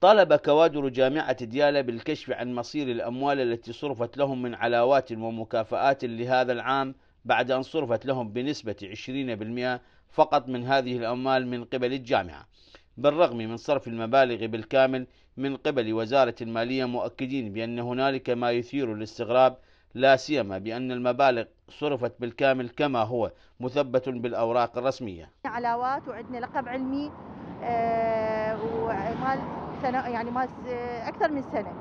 طلب كوادر جامعة ديالى بالكشف عن مصير الأموال التي صرفت لهم من علاوات ومكافآت لهذا العام بعد أن صرفت لهم بنسبة 20% فقط من هذه الأموال من قبل الجامعة بالرغم من صرف المبالغ بالكامل من قبل وزارة المالية مؤكدين بأن هنالك ما يثير الاستغراب لا سيما بأن المبالغ صرفت بالكامل كما هو مثبت بالأوراق الرسمية علاوات وعندنا لقب علمي آه، ومال سنه يعني مال اكثر من سنه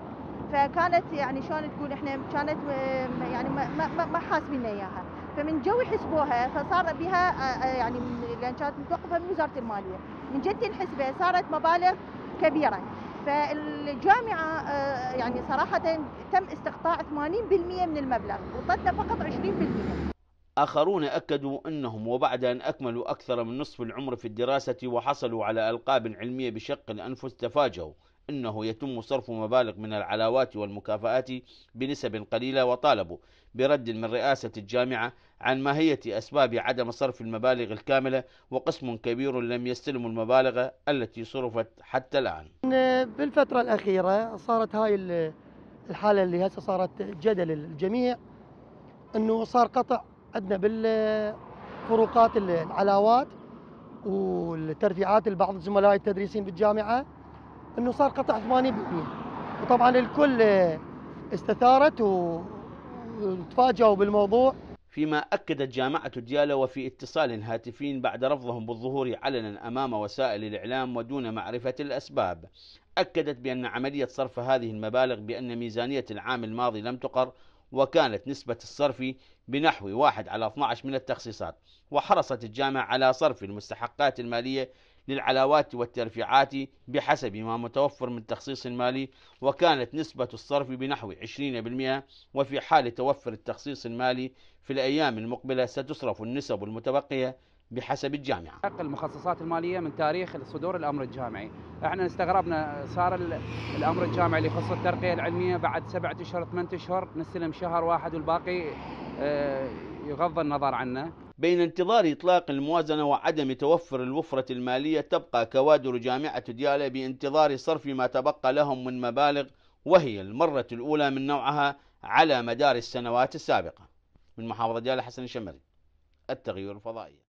فكانت يعني شلون تقول احنا كانت آه، يعني ما ما, ما حاسبين اياها فمن جو يحسبوها فصار بها آه، آه، يعني لان كانت متوقفه من وزاره الماليه من جد الحسبه صارت مبالغ كبيره فالجامعه يعني صراحه تم استقطاع 80% من المبلغ وطلنا فقط 20% آخرون أكدوا أنهم وبعد أن أكملوا أكثر من نصف العمر في الدراسة وحصلوا على ألقاب علمية بشق الأنفس تفاجؤوا أنه يتم صرف مبالغ من العلاوات والمكافآت بنسب قليلة وطالبوا برد من رئاسة الجامعة عن ماهية أسباب عدم صرف المبالغ الكاملة وقسم كبير لم يستلموا المبالغ التي صرفت حتى الآن بالفترة الأخيرة صارت هاي الحالة اللي هسه صارت جدل الجميع أنه صار قطع عندنا بالفروقات العلاوات والترفيعات لبعض الزملاء التدريسين بالجامعه انه صار قطع 80% وطبعا الكل استثارت وتفاجئوا بالموضوع فيما أكدت جامعة ديالى وفي اتصال هاتفي بعد رفضهم بالظهور علنا أمام وسائل الإعلام ودون معرفة الأسباب أكدت بأن عملية صرف هذه المبالغ بأن ميزانية العام الماضي لم تقر وكانت نسبة الصرف بنحو واحد على 12 من التخصيصات وحرصت الجامعة على صرف المستحقات المالية للعلاوات والترفيعات بحسب ما متوفر من تخصيص مالي وكانت نسبة الصرف بنحو 20% وفي حال توفر التخصيص المالي في الأيام المقبلة ستصرف النسب المتبقية بحسب الجامعة المخصصات المالية من تاريخ صدور الأمر الجامعي احنا استغربنا صار الأمر الجامعي اللي يخص الترقية العلمية بعد سبعة أشهر ثمانية أشهر نستلم شهر واحد والباقي آه، يغض النظر عنه بين انتظار إطلاق الموازنة وعدم توفر الوفرة المالية تبقى كوادر جامعة ديالى بانتظار صرف ما تبقى لهم من مبالغ وهي المرة الأولى من نوعها على مدار السنوات السابقة من محافظة ديالى حسن الشمري التغيير الفضائي